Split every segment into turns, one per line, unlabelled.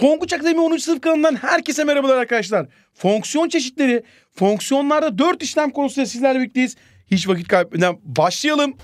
Tonguç Akademi 10. sınıf kanalından herkese merhabalar arkadaşlar. Fonksiyon çeşitleri, fonksiyonlarda 4 işlem konusunda sizlerle birlikteyiz. Hiç vakit kaybetmeden başlayalım.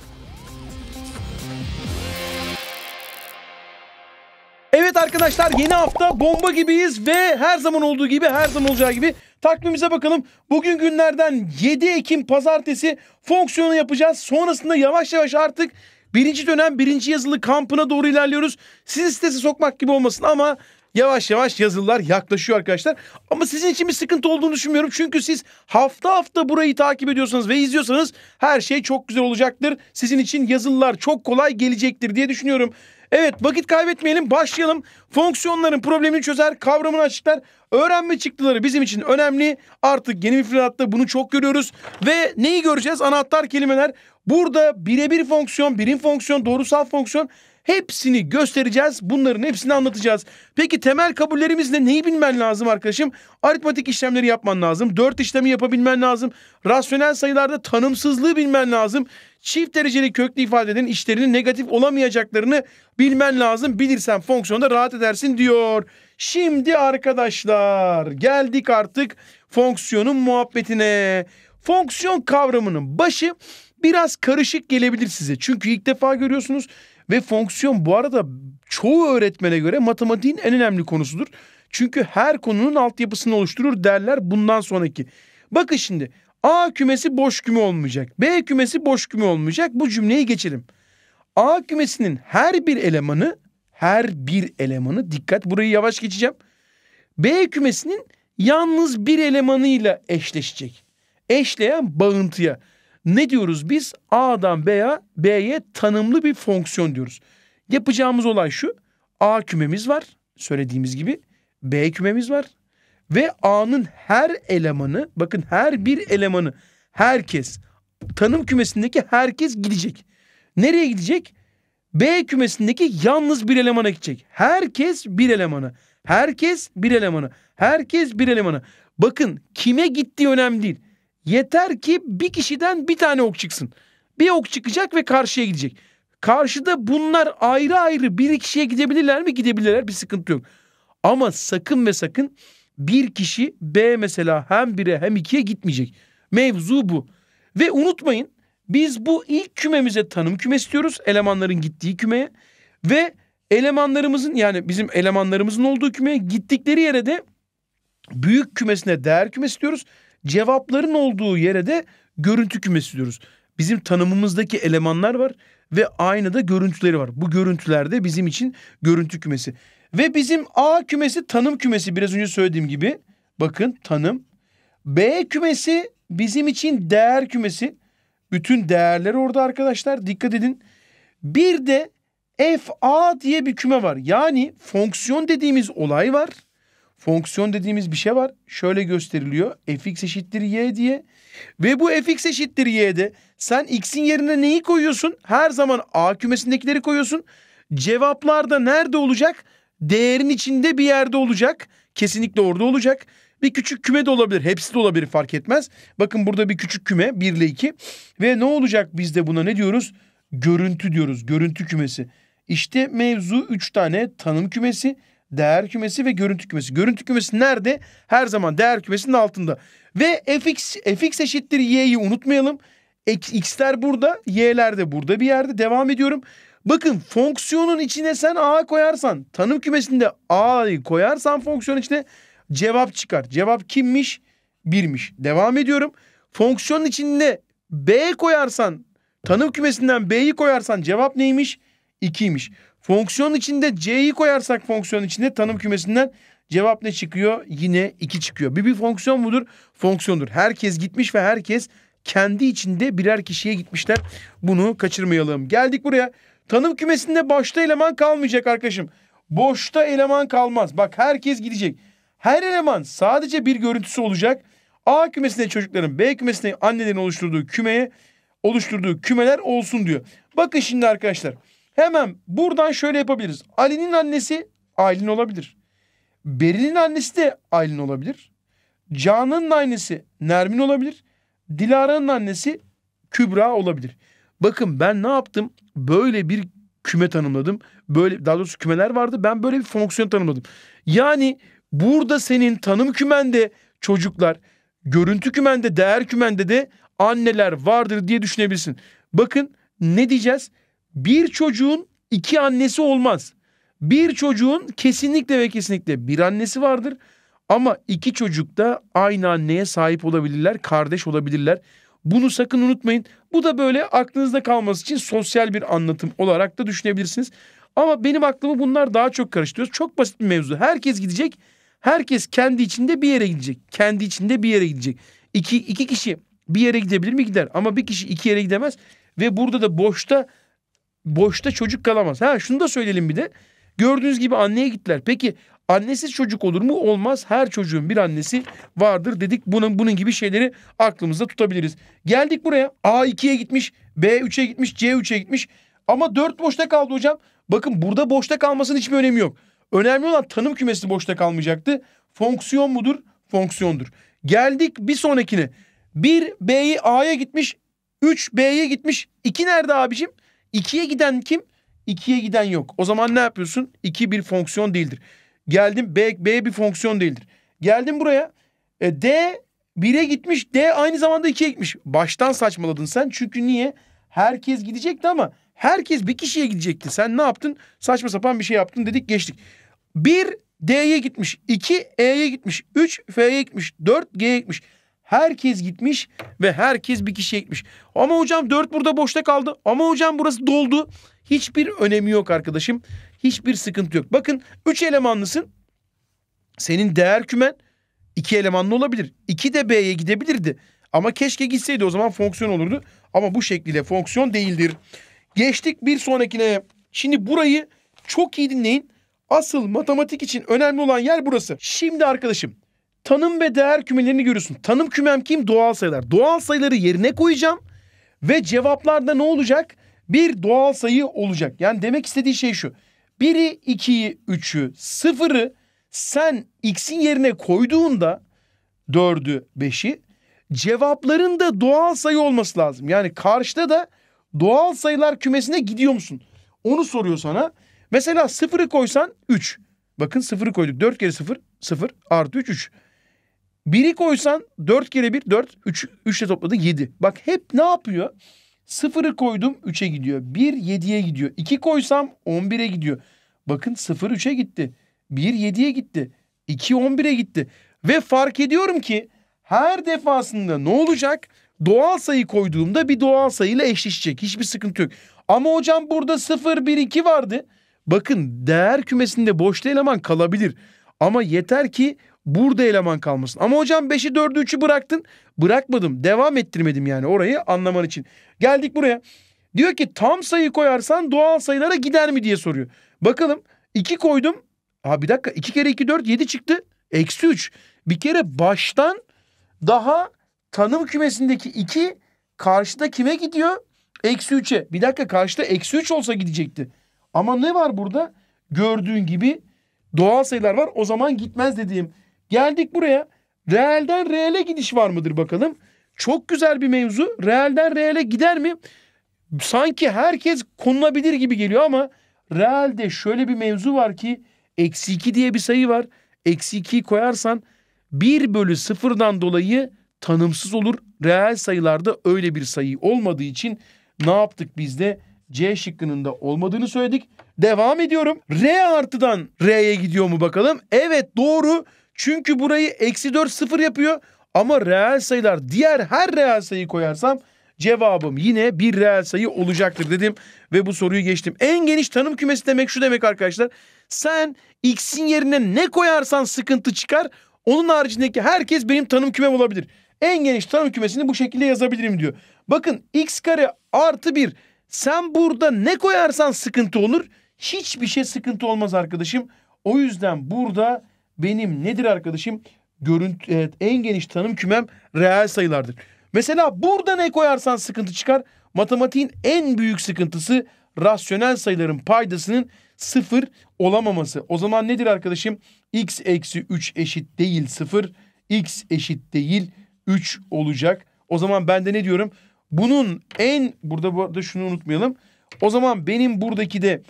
Evet arkadaşlar yeni hafta bomba gibiyiz ve her zaman olduğu gibi her zaman olacağı gibi takvimimize bakalım. Bugün günlerden 7 Ekim pazartesi fonksiyonu yapacağız. Sonrasında yavaş yavaş artık Birinci dönem birinci yazılı kampına doğru ilerliyoruz. Sizi strese sokmak gibi olmasın ama yavaş yavaş yazılar yaklaşıyor arkadaşlar. Ama sizin için bir sıkıntı olduğunu düşünmüyorum. Çünkü siz hafta hafta burayı takip ediyorsanız ve izliyorsanız her şey çok güzel olacaktır. Sizin için yazılılar çok kolay gelecektir diye düşünüyorum. Evet vakit kaybetmeyelim başlayalım. Fonksiyonların problemini çözer, kavramını açıklar. Öğrenme çıktıları bizim için önemli. Artık yeni bir filatta bunu çok görüyoruz. Ve neyi göreceğiz? Anahtar kelimeler. Burada birebir fonksiyon, birim fonksiyon, doğrusal fonksiyon Hepsini göstereceğiz. Bunların hepsini anlatacağız. Peki temel kabullerimiz ne? Neyi bilmen lazım arkadaşım? Aritmatik işlemleri yapman lazım. Dört işlemi yapabilmen lazım. Rasyonel sayılarda tanımsızlığı bilmen lazım. Çift dereceli köklü ifadelerin işlerinin negatif olamayacaklarını bilmen lazım. Bilirsen fonksiyonda rahat edersin diyor. Şimdi arkadaşlar geldik artık fonksiyonun muhabbetine. Fonksiyon kavramının başı biraz karışık gelebilir size. Çünkü ilk defa görüyorsunuz ve fonksiyon bu arada çoğu öğretmene göre matematiğin en önemli konusudur. Çünkü her konunun altyapısını oluşturur derler bundan sonraki. Bakın şimdi A kümesi boş küme olmayacak. B kümesi boş küme olmayacak. Bu cümleyi geçelim. A kümesinin her bir elemanı her bir elemanı dikkat burayı yavaş geçeceğim. B kümesinin yalnız bir elemanıyla eşleşecek. Eşleyen bağıntıya ne diyoruz biz? A'dan B'ye, B'ye tanımlı bir fonksiyon diyoruz. Yapacağımız olay şu. A kümemiz var. Söylediğimiz gibi. B kümemiz var. Ve A'nın her elemanı, bakın her bir elemanı, herkes, tanım kümesindeki herkes gidecek. Nereye gidecek? B kümesindeki yalnız bir elemana gidecek. Herkes bir elemana. Herkes bir elemana. Herkes bir elemana. Bakın kime gittiği önemli değil. Yeter ki bir kişiden bir tane ok çıksın. Bir ok çıkacak ve karşıya gidecek. Karşıda bunlar ayrı ayrı bir kişiye gidebilirler mi? Gidebilirler bir sıkıntı yok. Ama sakın ve sakın bir kişi B mesela hem 1'e hem 2'ye gitmeyecek. Mevzu bu. Ve unutmayın biz bu ilk kümemize tanım kümesi diyoruz. Elemanların gittiği kümeye ve elemanlarımızın yani bizim elemanlarımızın olduğu kümeye gittikleri yere de büyük kümesine değer kümesi diyoruz cevapların olduğu yere de görüntü kümesi diyoruz. Bizim tanımımızdaki elemanlar var ve aynı da görüntüleri var. Bu görüntülerde bizim için görüntü kümesi. Ve bizim A kümesi tanım kümesi biraz önce söylediğim gibi. Bakın tanım. B kümesi bizim için değer kümesi. Bütün değerler orada arkadaşlar dikkat edin. Bir de FA diye bir küme var. Yani fonksiyon dediğimiz olay var fonksiyon dediğimiz bir şey var. Şöyle gösteriliyor. fx eşittir y diye. Ve bu fx eşittir y'de sen x'in yerine neyi koyuyorsun? Her zaman a kümesindekileri koyuyorsun. Cevaplar da nerede olacak? Değerin içinde bir yerde olacak. Kesinlikle orada olacak. Bir küçük küme de olabilir. Hepsi de olabilir fark etmez. Bakın burada bir küçük küme 1 ile 2. Ve ne olacak biz de buna ne diyoruz? Görüntü diyoruz. Görüntü kümesi. İşte mevzu 3 tane tanım kümesi değer kümesi ve görüntü kümesi. Görüntü kümesi nerede? Her zaman değer kümesinin altında. Ve fx, fx eşittir y'yi unutmayalım. X'ler burada, y'ler de burada bir yerde. Devam ediyorum. Bakın fonksiyonun içine sen a koyarsan, tanım kümesinde a'yı koyarsan fonksiyonun içine cevap çıkar. Cevap kimmiş? Birmiş. Devam ediyorum. Fonksiyonun içinde b koyarsan, tanım kümesinden b'yi koyarsan cevap neymiş? 2'ymiş. Fonksiyon içinde c'yi koyarsak fonksiyon içinde tanım kümesinden cevap ne çıkıyor? Yine 2 çıkıyor. Bir bir fonksiyon mudur? Fonksiyondur. Herkes gitmiş ve herkes kendi içinde birer kişiye gitmişler. Bunu kaçırmayalım. Geldik buraya. Tanım kümesinde başta eleman kalmayacak arkadaşım. Boşta eleman kalmaz. Bak herkes gidecek. Her eleman sadece bir görüntüsü olacak. A kümesinde çocukların, B kümesinde annelerin oluşturduğu kümeye oluşturduğu kümeler olsun diyor. Bakın şimdi arkadaşlar. Hemen buradan şöyle yapabiliriz. Ali'nin annesi Aylin olabilir. Beril'in annesi de Aylin olabilir. Can'ın annesi Nermin olabilir. Dilara'nın annesi Kübra olabilir. Bakın ben ne yaptım? Böyle bir küme tanımladım. Böyle daha doğrusu kümeler vardı. Ben böyle bir fonksiyon tanımladım. Yani burada senin tanım kümende çocuklar, görüntü kümende, değer kümende de anneler vardır diye düşünebilirsin. Bakın ne diyeceğiz? Bir çocuğun iki annesi olmaz. Bir çocuğun kesinlikle ve kesinlikle bir annesi vardır. Ama iki çocuk da aynı anneye sahip olabilirler, kardeş olabilirler. Bunu sakın unutmayın. Bu da böyle aklınızda kalması için sosyal bir anlatım olarak da düşünebilirsiniz. Ama benim aklımı bunlar daha çok karıştırıyor. Çok basit bir mevzu. Herkes gidecek. Herkes kendi içinde bir yere gidecek. Kendi içinde bir yere gidecek. İki, iki kişi bir yere gidebilir mi? Gider. Ama bir kişi iki yere gidemez. Ve burada da boşta boşta çocuk kalamaz. Ha şunu da söyleyelim bir de. Gördüğünüz gibi anneye gittiler. Peki annesiz çocuk olur mu? Olmaz. Her çocuğun bir annesi vardır dedik. Bunun bunun gibi şeyleri aklımızda tutabiliriz. Geldik buraya. A2'ye gitmiş, B3'e gitmiş, C3'e gitmiş. Ama 4 boşta kaldı hocam. Bakın burada boşta kalmasının hiçbir önemi yok. Önemli olan tanım kümesi boşta kalmayacaktı. Fonksiyon mudur? Fonksiyondur. Geldik bir sonrakine. 1 B'yi A'ya gitmiş, 3 B'ye gitmiş. 2 nerede abicim? 2'ye giden kim? 2'ye giden yok. O zaman ne yapıyorsun? 2 bir fonksiyon değildir. Geldim B, B bir fonksiyon değildir. Geldim buraya. E, D 1'e gitmiş. D aynı zamanda 2'ye gitmiş. Baştan saçmaladın sen. Çünkü niye? Herkes gidecekti ama herkes bir kişiye gidecekti. Sen ne yaptın? Saçma sapan bir şey yaptın dedik geçtik. 1 D'ye gitmiş. 2 E'ye gitmiş. 3 F'ye gitmiş. 4 G'ye gitmiş. Herkes gitmiş ve herkes bir kişiye gitmiş. Ama hocam dört burada boşta kaldı. Ama hocam burası doldu. Hiçbir önemi yok arkadaşım. Hiçbir sıkıntı yok. Bakın üç elemanlısın. Senin değer kümen iki elemanlı olabilir. İki de B'ye gidebilirdi. Ama keşke gitseydi o zaman fonksiyon olurdu. Ama bu şekilde fonksiyon değildir. Geçtik bir sonrakine. Şimdi burayı çok iyi dinleyin. Asıl matematik için önemli olan yer burası. Şimdi arkadaşım tanım ve değer kümelerini görüyorsun. Tanım kümem kim? Doğal sayılar. Doğal sayıları yerine koyacağım ve cevaplarda ne olacak? Bir doğal sayı olacak. Yani demek istediği şey şu. 1'i, 2'yi, 3'ü, 0'ı sen x'in yerine koyduğunda 4'ü, 5'i cevapların da doğal sayı olması lazım. Yani karşıda da doğal sayılar kümesine gidiyor musun? Onu soruyor sana. Mesela 0'ı koysan 3. Bakın 0'ı koyduk. 4 kere 0, 0 artı 3, 3. Biri koysan 4 kere 1 4. 3 3 ile topladı 7. Bak hep ne yapıyor? Sıfırı koydum 3'e gidiyor. 1 7'ye gidiyor. 2 koysam 11'e gidiyor. Bakın 0 3'e gitti. 1 7'ye gitti. 2 11'e gitti. Ve fark ediyorum ki her defasında ne olacak? Doğal sayı koyduğumda bir doğal sayıyla eşleşecek. Hiçbir sıkıntı yok. Ama hocam burada 0 1 2 vardı. Bakın değer kümesinde boşta eleman kalabilir. Ama yeter ki Burada eleman kalmasın. Ama hocam 5'i 4'ü 3'ü bıraktın. Bırakmadım. Devam ettirmedim yani orayı anlaman için. Geldik buraya. Diyor ki tam sayı koyarsan doğal sayılara gider mi diye soruyor. Bakalım 2 koydum. Ha bir dakika 2 kere 2 4 7 çıktı. Eksi 3. Bir kere baştan daha tanım kümesindeki 2 karşıda kime gidiyor? Eksi 3'e. Bir dakika karşıda eksi 3 olsa gidecekti. Ama ne var burada? Gördüğün gibi doğal sayılar var. O zaman gitmez dediğim Geldik buraya. Realden reale gidiş var mıdır bakalım. Çok güzel bir mevzu. Realden reale gider mi? Sanki herkes konulabilir gibi geliyor ama realde şöyle bir mevzu var ki eksi 2 diye bir sayı var. Eksi 2'yi koyarsan 1 bölü 0'dan dolayı tanımsız olur. Reel sayılarda öyle bir sayı olmadığı için ne yaptık biz de? C şıkkının da olmadığını söyledik. Devam ediyorum. R artıdan R'ye gidiyor mu bakalım? Evet doğru. Çünkü burayı eksi 4 sıfır yapıyor. Ama reel sayılar diğer her reel sayıyı koyarsam cevabım yine bir reel sayı olacaktır dedim. Ve bu soruyu geçtim. En geniş tanım kümesi demek şu demek arkadaşlar. Sen x'in yerine ne koyarsan sıkıntı çıkar. Onun haricindeki herkes benim tanım kümem olabilir. En geniş tanım kümesini bu şekilde yazabilirim diyor. Bakın x kare artı 1. Sen burada ne koyarsan sıkıntı olur. Hiçbir şey sıkıntı olmaz arkadaşım. O yüzden burada benim nedir arkadaşım? Görüntü, evet, en geniş tanım kümem reel sayılardır. Mesela burada ne koyarsan sıkıntı çıkar. Matematiğin en büyük sıkıntısı rasyonel sayıların paydasının sıfır olamaması. O zaman nedir arkadaşım? x eksi 3 eşit değil sıfır. x eşit değil 3 olacak. O zaman ben de ne diyorum? Bunun en burada bu şunu unutmayalım. O zaman benim buradaki de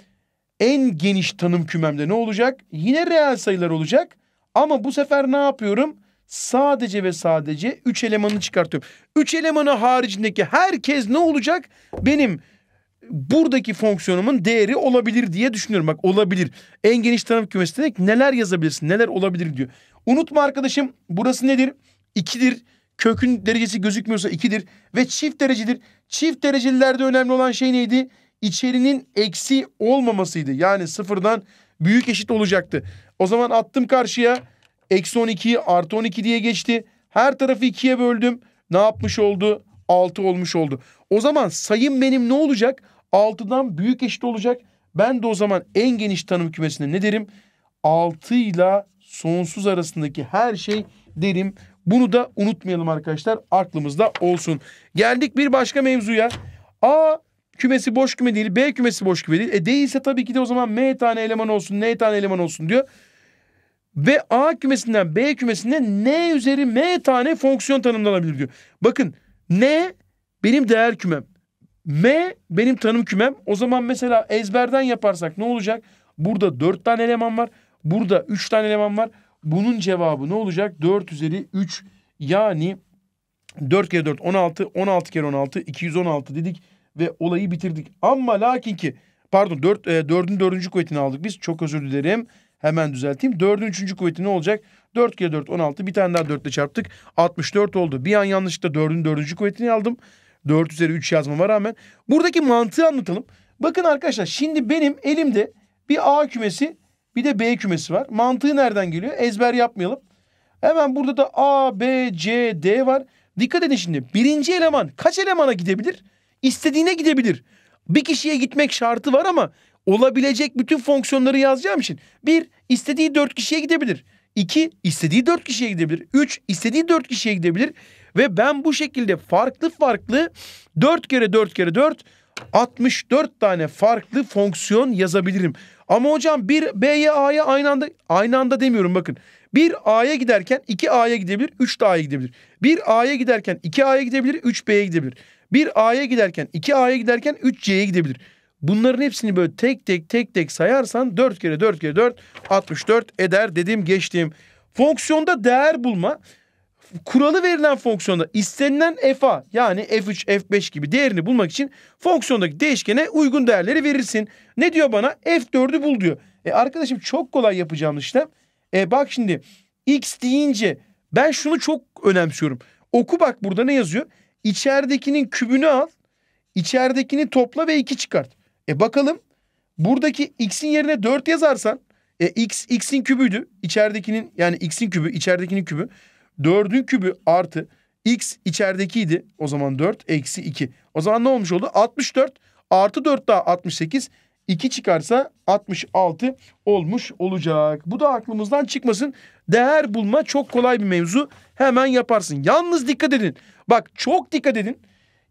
en geniş tanım kümemde ne olacak? Yine reel sayılar olacak. Ama bu sefer ne yapıyorum? Sadece ve sadece üç elemanı çıkartıyorum. Üç elemanı haricindeki herkes ne olacak? Benim buradaki fonksiyonumun değeri olabilir diye düşünüyorum. Bak olabilir. En geniş tanım kümesi demek neler yazabilirsin, neler olabilir diyor. Unutma arkadaşım burası nedir? 2'dir. Kökün derecesi gözükmüyorsa 2'dir. Ve çift derecedir. Çift derecelilerde önemli olan şey neydi? içerinin eksi olmamasıydı. Yani sıfırdan büyük eşit olacaktı. O zaman attım karşıya. Eksi 12'yi artı 12 diye geçti. Her tarafı ikiye böldüm. Ne yapmış oldu? 6 olmuş oldu. O zaman sayım benim ne olacak? 6'dan büyük eşit olacak. Ben de o zaman en geniş tanım kümesine ne derim? 6 ile sonsuz arasındaki her şey derim. Bunu da unutmayalım arkadaşlar. Aklımızda olsun. Geldik bir başka mevzuya. Aa kümesi boş küme değil, B kümesi boş küme değil. E değilse tabii ki de o zaman M tane eleman olsun, N tane eleman olsun diyor. Ve A kümesinden B kümesine N üzeri M tane fonksiyon tanımlanabilir diyor. Bakın N benim değer kümem. M benim tanım kümem. O zaman mesela ezberden yaparsak ne olacak? Burada dört tane eleman var. Burada üç tane eleman var. Bunun cevabı ne olacak? Dört üzeri üç yani dört kere dört on altı, on altı kere on altı, iki yüz on altı dedik ve olayı bitirdik. Ama lakin ki pardon dört, e, dördün dördüncü kuvvetini aldık biz. Çok özür dilerim. Hemen düzelteyim. Dördün üçüncü kuvveti ne olacak? 4 kere 4 16. Bir tane daha 4 ile çarptık. 64 oldu. Bir an yanlışlıkla dördün dördüncü kuvvetini aldım. 4 üzeri 3 yazmama rağmen. Buradaki mantığı anlatalım. Bakın arkadaşlar şimdi benim elimde bir A kümesi bir de B kümesi var. Mantığı nereden geliyor? Ezber yapmayalım. Hemen burada da A, B, C, D var. Dikkat edin şimdi. Birinci eleman kaç elemana gidebilir? istediğine gidebilir. Bir kişiye gitmek şartı var ama olabilecek bütün fonksiyonları yazacağım için. Bir, istediği dört kişiye gidebilir. İki, istediği dört kişiye gidebilir. Üç, istediği dört kişiye gidebilir. Ve ben bu şekilde farklı farklı dört kere dört kere dört 64 tane farklı fonksiyon yazabilirim. Ama hocam bir B'ye A'ya aynı anda aynı anda demiyorum bakın. Bir A'ya giderken 2 A'ya gidebilir, 3 de A'ya gidebilir. Bir A'ya giderken 2 A'ya gidebilir, 3 B'ye gidebilir. Bir A'ya giderken, iki A'ya giderken 3 C'ye gidebilir. Bunların hepsini böyle tek tek tek tek sayarsan 4 kere 4 kere 4 64 eder dediğim geçtiğim. Fonksiyonda değer bulma kuralı verilen fonksiyonda istenilen f'a yani f3 f5 gibi değerini bulmak için fonksiyondaki değişkene uygun değerleri verirsin. Ne diyor bana? f4'ü bul diyor. E arkadaşım çok kolay yapacağım işte. E bak şimdi x deyince ben şunu çok önemsiyorum. Oku bak burada ne yazıyor? İçeridekinin kübünü al. İçeridekini topla ve 2 çıkart. E bakalım buradaki x'in yerine 4 yazarsan e, x x'in kübüydü. İçeridekinin yani x'in kübü içeridekinin kübü. 4'ün kübü artı x içeridekiydi. O zaman 4 eksi 2. O zaman ne olmuş oldu? 64 artı 4 daha 68. 2 çıkarsa 66 olmuş olacak. Bu da aklımızdan çıkmasın. Değer bulma çok kolay bir mevzu. Hemen yaparsın. Yalnız dikkat edin. Bak çok dikkat edin.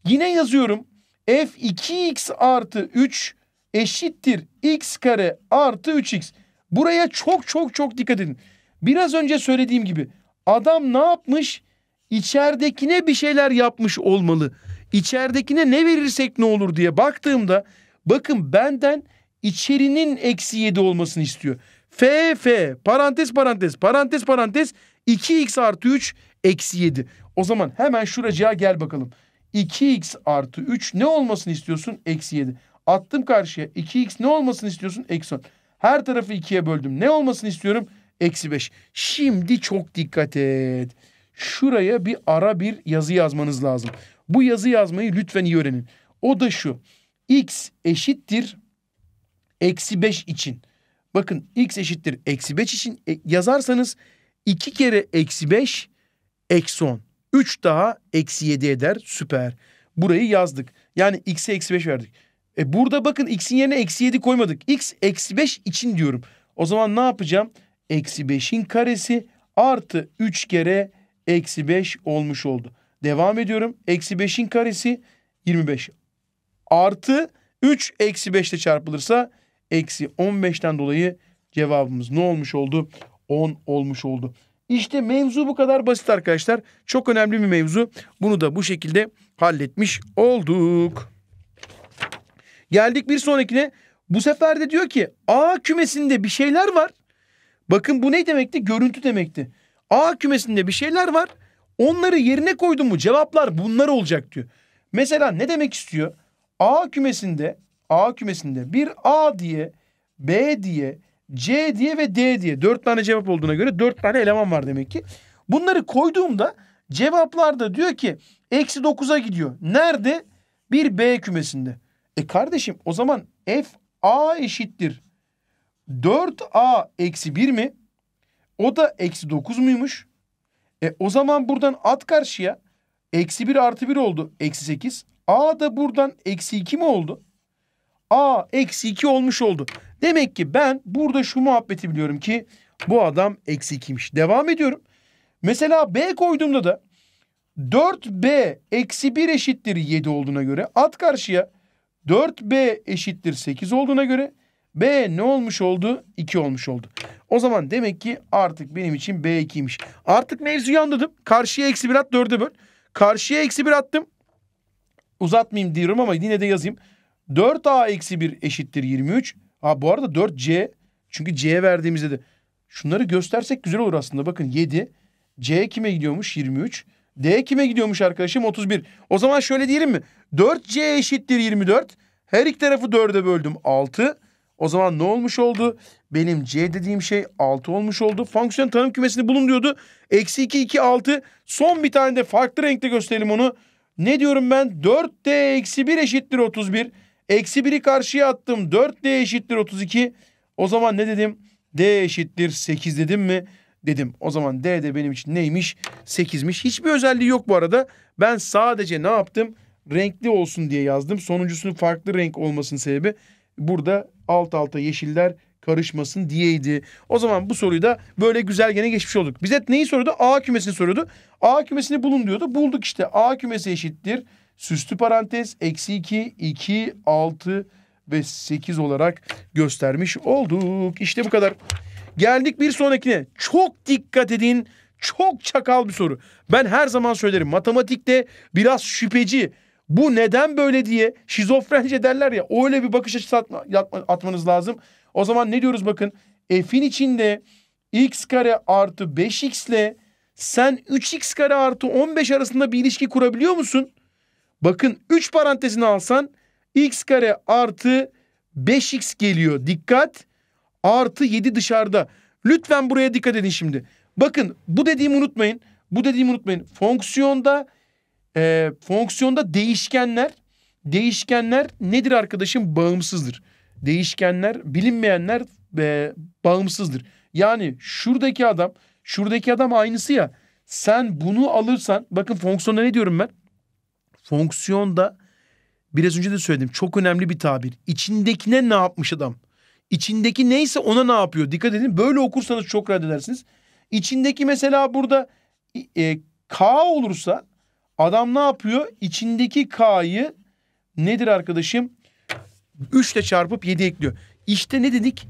Yine yazıyorum. F 2x artı 3 eşittir x kare artı 3x. Buraya çok çok çok dikkat edin. Biraz önce söylediğim gibi adam ne yapmış? İçeridekine bir şeyler yapmış olmalı. İçeridekine ne verirsek ne olur diye baktığımda Bakın benden içerinin eksi 7 olmasını istiyor. F, F, parantez, parantez, parantez, parantez, 2x artı 3, eksi 7. O zaman hemen şuracığa gel bakalım. 2x artı 3 ne olmasını istiyorsun? Eksi 7. Attım karşıya. 2x ne olmasını istiyorsun? Eksi 10. Her tarafı 2'ye böldüm. Ne olmasını istiyorum? Eksi 5. Şimdi çok dikkat et. Şuraya bir ara bir yazı yazmanız lazım. Bu yazı yazmayı lütfen iyi öğrenin. O da şu x eşittir eksi 5 için. Bakın x eşittir eksi 5 için e, yazarsanız 2 kere eksi 5 eksi 10. 3 daha eksi 7 eder süper. Burayı yazdık. Yani x'e eksi 5 verdik. E burada bakın x'in yerine eksi 7 koymadık. x eksi 5 için diyorum. O zaman ne yapacağım? Eksi 5'in karesi artı 3 kere eksi 5 olmuş oldu. Devam ediyorum. Eksi 5'in karesi 25 artı 3 eksi 5 ile çarpılırsa eksi 15'ten dolayı cevabımız ne olmuş oldu? 10 olmuş oldu. İşte mevzu bu kadar basit arkadaşlar. Çok önemli bir mevzu. Bunu da bu şekilde halletmiş olduk. Geldik bir sonrakine. Bu sefer de diyor ki A kümesinde bir şeyler var. Bakın bu ne demekti? Görüntü demekti. A kümesinde bir şeyler var. Onları yerine koydum mu cevaplar bunlar olacak diyor. Mesela ne demek istiyor? A kümesinde A kümesinde bir A diye B diye C diye ve D diye dört tane cevap olduğuna göre dört tane eleman var demek ki. Bunları koyduğumda cevaplarda diyor ki eksi dokuza gidiyor. Nerede? Bir B kümesinde. E kardeşim o zaman F A eşittir. 4A eksi 1 mi? O da eksi 9 muymuş? E o zaman buradan at karşıya. Eksi 1 artı 1 oldu. Eksi 8. A da buradan eksi 2 mi oldu? A eksi 2 olmuş oldu. Demek ki ben burada şu muhabbeti biliyorum ki bu adam eksi 2'miş. Devam ediyorum. Mesela B koyduğumda da 4B eksi 1 eşittir 7 olduğuna göre at karşıya 4B eşittir 8 olduğuna göre B ne olmuş oldu? 2 olmuş oldu. O zaman demek ki artık benim için B2'ymiş. Artık mevzuyu anladım. Karşıya eksi 1 at 4'e böl. Karşıya eksi 1 attım uzatmayayım diyorum ama yine de yazayım. 4A eksi 1 eşittir 23. Ha bu arada 4C çünkü C'ye verdiğimizde de şunları göstersek güzel olur aslında. Bakın 7. C kime gidiyormuş? 23. D kime gidiyormuş arkadaşım? 31. O zaman şöyle diyelim mi? 4C eşittir 24. Her iki tarafı 4'e böldüm. 6. O zaman ne olmuş oldu? Benim C dediğim şey 6 olmuş oldu. Fonksiyon tanım kümesini bulun diyordu. Eksi 2, 2, 6. Son bir tane de farklı renkte gösterelim onu. Ne diyorum ben? 4D eksi 1 eşittir 31. Eksi 1'i karşıya attım. 4D eşittir 32. O zaman ne dedim? D eşittir 8 dedim mi? Dedim. O zaman D de benim için neymiş? 8'miş. Hiçbir özelliği yok bu arada. Ben sadece ne yaptım? Renkli olsun diye yazdım. Sonuncusunun farklı renk olmasının sebebi burada alt alta yeşiller karışmasın diyeydi. O zaman bu soruyu da böyle güzel gene geçmiş olduk. Bize neyi soruyordu? A kümesini soruyordu. A kümesini bulun diyordu. Bulduk işte. A kümesi eşittir. Süslü parantez eksi 2, 2, 6 ve 8 olarak göstermiş olduk. İşte bu kadar. Geldik bir sonrakine. Çok dikkat edin. Çok çakal bir soru. Ben her zaman söylerim. Matematikte biraz şüpheci, bu neden böyle diye şizofrenci derler ya öyle bir bakış açısı atma, atma, atmanız lazım. O zaman ne diyoruz bakın? F'in içinde x kare artı 5x ile sen 3x kare artı 15 arasında bir ilişki kurabiliyor musun? Bakın 3 parantezini alsan x kare artı 5x geliyor. Dikkat artı 7 dışarıda. Lütfen buraya dikkat edin şimdi. Bakın bu dediğimi unutmayın. Bu dediğimi unutmayın. Fonksiyonda e, fonksiyonda değişkenler değişkenler nedir arkadaşım? Bağımsızdır değişkenler, bilinmeyenler e, bağımsızdır. Yani şuradaki adam, şuradaki adam aynısı ya. Sen bunu alırsan, bakın fonksiyonda ne diyorum ben? Fonksiyonda biraz önce de söyledim çok önemli bir tabir. İçindekine ne yapmış adam? İçindeki neyse ona ne yapıyor? Dikkat edin böyle okursanız çok rahat edersiniz. İçindeki mesela burada e, K olursa adam ne yapıyor? İçindeki K'yı nedir arkadaşım? 3 ile çarpıp 7 ekliyor. İşte ne dedik?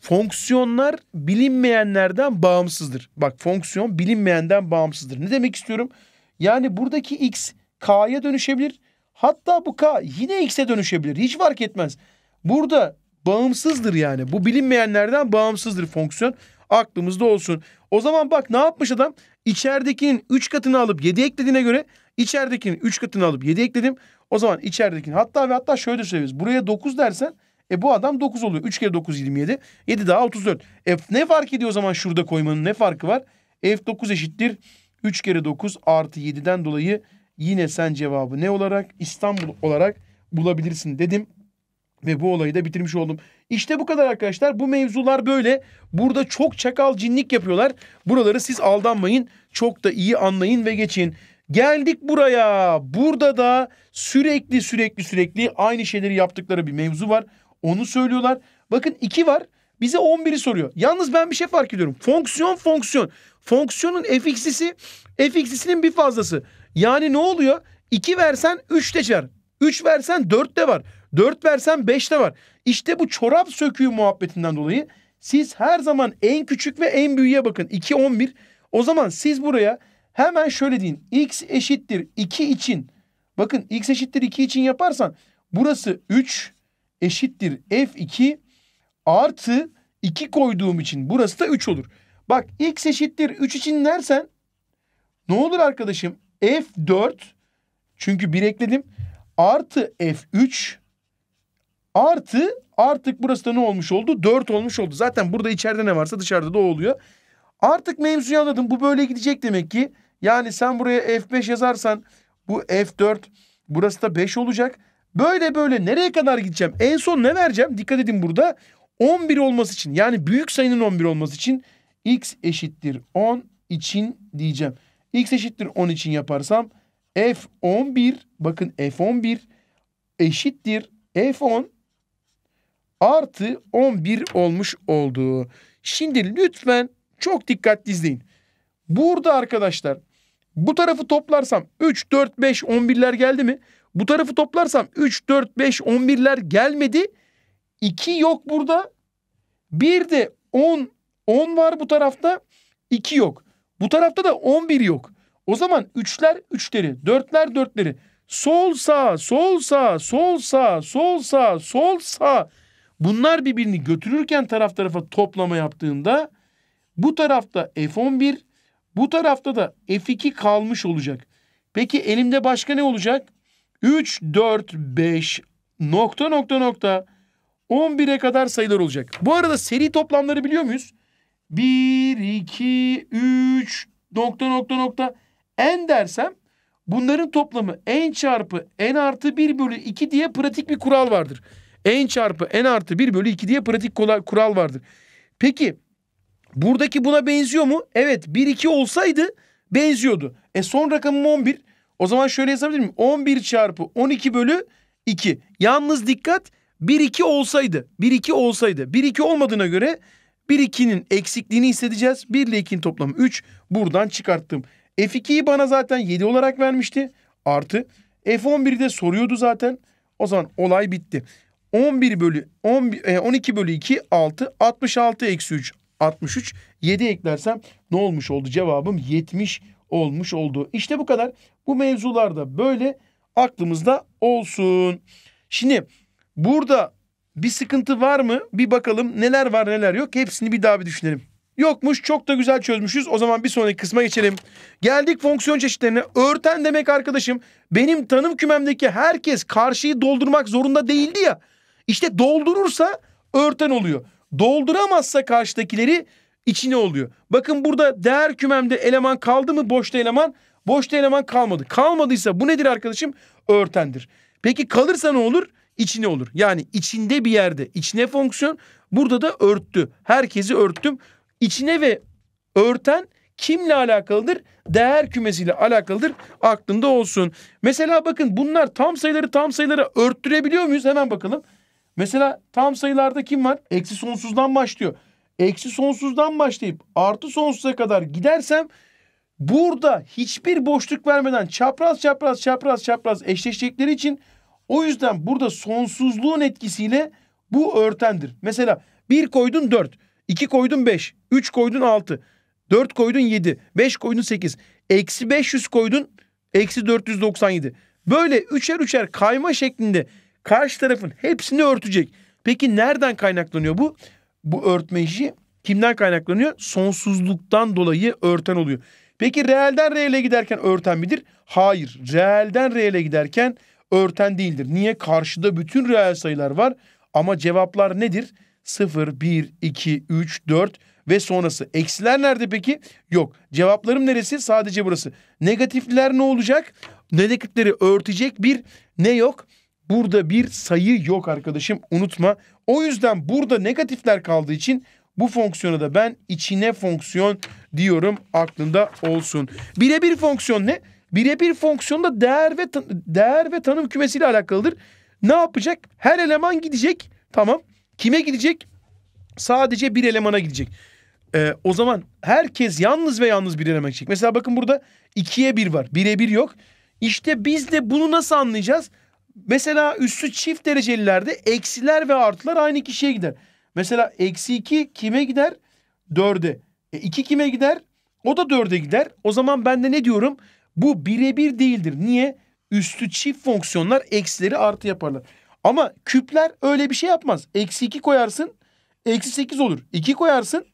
Fonksiyonlar bilinmeyenlerden bağımsızdır. Bak fonksiyon bilinmeyenden bağımsızdır. Ne demek istiyorum? Yani buradaki x k'ya dönüşebilir. Hatta bu k yine x'e dönüşebilir. Hiç fark etmez. Burada bağımsızdır yani. Bu bilinmeyenlerden bağımsızdır fonksiyon. Aklımızda olsun. O zaman bak ne yapmış adam? İçeridekinin 3 katını alıp 7 eklediğine göre içeridekinin 3 katını alıp 7 ekledim. O zaman içeridekini hatta ve hatta şöyle de söyleyebiliriz. Buraya 9 dersen e bu adam 9 oluyor. 3 kere 9 27. 7 daha 34. E ne fark ediyor o zaman şurada koymanın ne farkı var? F9 eşittir 3 kere 9 artı 7'den dolayı yine sen cevabı ne olarak? İstanbul olarak bulabilirsin dedim. Ve bu olayı da bitirmiş oldum. İşte bu kadar arkadaşlar. Bu mevzular böyle. Burada çok çakal cinlik yapıyorlar. Buraları siz aldanmayın. Çok da iyi anlayın ve geçin. Geldik buraya. Burada da sürekli sürekli sürekli aynı şeyleri yaptıkları bir mevzu var. Onu söylüyorlar. Bakın iki var. Bize 11'i soruyor. Yalnız ben bir şey fark ediyorum. Fonksiyon fonksiyon. Fonksiyonun fx'isi fx'isinin bir fazlası. Yani ne oluyor? 2 versen 3 de çıkar. 3 versen 4 de var. 4 versen 5 de var. İşte bu çorap söküğü muhabbetinden dolayı siz her zaman en küçük ve en büyüğe bakın. 2 11. O zaman siz buraya Hemen şöyle deyin. X eşittir 2 için. Bakın X eşittir 2 için yaparsan burası 3 eşittir F2 artı 2 koyduğum için burası da 3 olur. Bak X eşittir 3 için dersen ne olur arkadaşım? F4 çünkü 1 ekledim. Artı F3 artı artık burası da ne olmuş oldu? 4 olmuş oldu. Zaten burada içeride ne varsa dışarıda da o oluyor. Artık mevzuyu anladım. Bu böyle gidecek demek ki. Yani sen buraya F5 yazarsan bu F4 burası da 5 olacak. Böyle böyle nereye kadar gideceğim? En son ne vereceğim? Dikkat edin burada. 11 olması için yani büyük sayının 11 olması için x eşittir 10 için diyeceğim. x eşittir 10 için yaparsam f11 bakın f11 eşittir f10 artı 11 olmuş oldu. Şimdi lütfen çok dikkatli izleyin. Burada arkadaşlar bu tarafı toplarsam 3, 4, 5, 11'ler geldi mi? Bu tarafı toplarsam 3, 4, 5, 11'ler gelmedi. 2 yok burada. Bir de 10, 10 var bu tarafta. 2 yok. Bu tarafta da 11 yok. O zaman 3'ler 3'leri, 4'ler 4'leri. Sol sağ, sol sağ, sol sağ, sol sağ, sol sağ. Bunlar birbirini götürürken taraf tarafa toplama yaptığında bu tarafta F11, bu tarafta da F2 kalmış olacak. Peki elimde başka ne olacak? 3, 4, 5 nokta nokta nokta 11'e kadar sayılar olacak. Bu arada seri toplamları biliyor muyuz? 1, 2, 3 nokta nokta nokta n dersem bunların toplamı n çarpı n artı 1 bölü 2 diye pratik bir kural vardır. n çarpı n artı 1 bölü 2 diye pratik kural vardır. Peki Buradaki buna benziyor mu? Evet 1-2 olsaydı benziyordu. E son rakamım 11. O zaman şöyle yazabilir miyim? 11 çarpı 12 bölü 2. Yalnız dikkat 1-2 olsaydı. 1-2 olsaydı. 1-2 olmadığına göre 1-2'nin eksikliğini hissedeceğiz. 1 ile 2'nin toplamı 3. Buradan çıkarttım. F2'yi bana zaten 7 olarak vermişti. Artı. F11'i de soruyordu zaten. O zaman olay bitti. 11 bölü 11, 12 e, bölü 2 6 66 eksi 3 63. 7 eklersem ne olmuş oldu? Cevabım 70 olmuş oldu. İşte bu kadar. Bu mevzularda böyle aklımızda olsun. Şimdi burada bir sıkıntı var mı? Bir bakalım neler var neler yok. Hepsini bir daha bir düşünelim. Yokmuş çok da güzel çözmüşüz. O zaman bir sonraki kısma geçelim. Geldik fonksiyon çeşitlerine. Örten demek arkadaşım benim tanım kümemdeki herkes karşıyı doldurmak zorunda değildi ya. İşte doldurursa örten oluyor dolduramazsa karşıdakileri içine oluyor. Bakın burada değer kümemde eleman kaldı mı boşta eleman? Boşta eleman kalmadı. Kalmadıysa bu nedir arkadaşım? Örtendir. Peki kalırsa ne olur? İçine olur. Yani içinde bir yerde içine fonksiyon burada da örttü. Herkesi örttüm. İçine ve örten kimle alakalıdır? Değer kümesiyle alakalıdır. Aklında olsun. Mesela bakın bunlar tam sayıları tam sayılara örttürebiliyor muyuz? Hemen bakalım. Mesela tam sayılarda kim var? Eksi sonsuzdan başlıyor. Eksi sonsuzdan başlayıp artı sonsuza kadar gidersem burada hiçbir boşluk vermeden çapraz çapraz çapraz çapraz eşleşecekleri için o yüzden burada sonsuzluğun etkisiyle bu örtendir. Mesela bir koydun dört, iki koydun beş, üç koydun altı, dört koydun yedi, beş koydun sekiz, eksi beş yüz koydun eksi dört yüz doksan yedi. Böyle üçer üçer kayma şeklinde karşı tarafın hepsini örtecek. Peki nereden kaynaklanıyor bu? Bu örtme işi kimden kaynaklanıyor? Sonsuzluktan dolayı örten oluyor. Peki reelden reele giderken örten midir? Hayır. Reelden reele giderken örten değildir. Niye? Karşıda bütün reel sayılar var. Ama cevaplar nedir? 0, 1, 2, 3, 4 ve sonrası. Eksiler nerede peki? Yok. Cevaplarım neresi? Sadece burası. Negatifler ne olacak? Negatifleri örtecek bir ne yok? Burada bir sayı yok arkadaşım unutma. O yüzden burada negatifler kaldığı için bu fonksiyona da ben içine fonksiyon diyorum aklında olsun. Birebir fonksiyon ne? Birebir fonksiyon da değer ve değer ve tanım kümesiyle alakalıdır. Ne yapacak? Her eleman gidecek. Tamam. Kime gidecek? Sadece bir elemana gidecek. Ee, o zaman herkes yalnız ve yalnız bir eleman gidecek. Mesela bakın burada ikiye bir var. birebir yok. İşte biz de bunu nasıl anlayacağız? Mesela üssü çift derecelilerde eksiler ve artılar aynı kişiye gider. Mesela eksi 2 kime gider? 4'e. E 2 kime gider? O da 4'e gider. O zaman ben de ne diyorum? Bu birebir değildir. Niye? Üstü çift fonksiyonlar eksileri artı yaparlar. Ama küpler öyle bir şey yapmaz. Eksi 2 koyarsın. Eksi 8 olur. 2 koyarsın.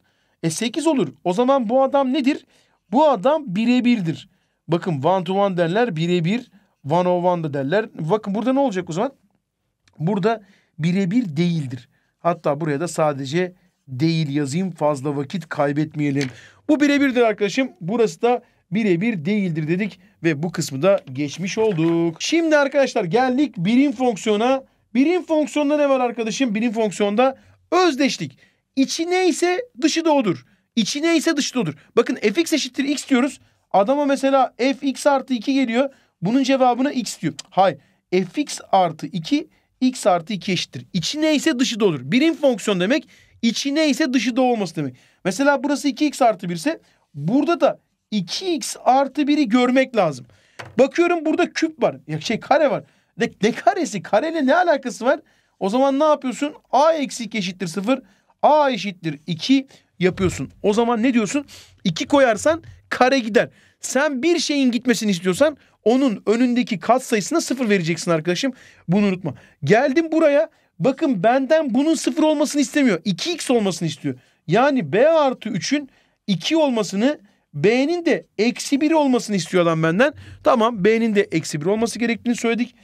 E 8 olur. O zaman bu adam nedir? Bu adam birebirdir. Bakın one to one derler birebir 101 da derler. Bakın burada ne olacak o zaman? Burada birebir değildir. Hatta buraya da sadece değil yazayım fazla vakit kaybetmeyelim. Bu birebirdir arkadaşım. Burası da birebir değildir dedik ve bu kısmı da geçmiş olduk. Şimdi arkadaşlar geldik birim fonksiyona. Birim fonksiyonda ne var arkadaşım? Birim fonksiyonda özdeşlik. İçi neyse dışı da odur. İçi neyse dışı da odur. Bakın fx eşittir x diyoruz. Adama mesela fx artı 2 geliyor. Bunun cevabına x diyor. Hayır. fx artı 2 x artı 2 eşittir. İçi neyse dışı da olur. Birim fonksiyon demek içi neyse dışı da olması demek. Mesela burası 2x artı 1 ise burada da 2x artı 1'i görmek lazım. Bakıyorum burada küp var. Ya şey kare var. Ne, ne karesi? Kareyle ne alakası var? O zaman ne yapıyorsun? a 2 eşittir 0. a eşittir 2 yapıyorsun. O zaman ne diyorsun? 2 koyarsan kare gider. Sen bir şeyin gitmesini istiyorsan onun önündeki kat sayısına sıfır vereceksin arkadaşım. Bunu unutma. Geldim buraya. Bakın benden bunun sıfır olmasını istemiyor. 2x olmasını istiyor. Yani b artı 3'ün 2 olmasını b'nin de eksi 1 olmasını istiyor adam benden. Tamam b'nin de eksi 1 olması gerektiğini söyledik.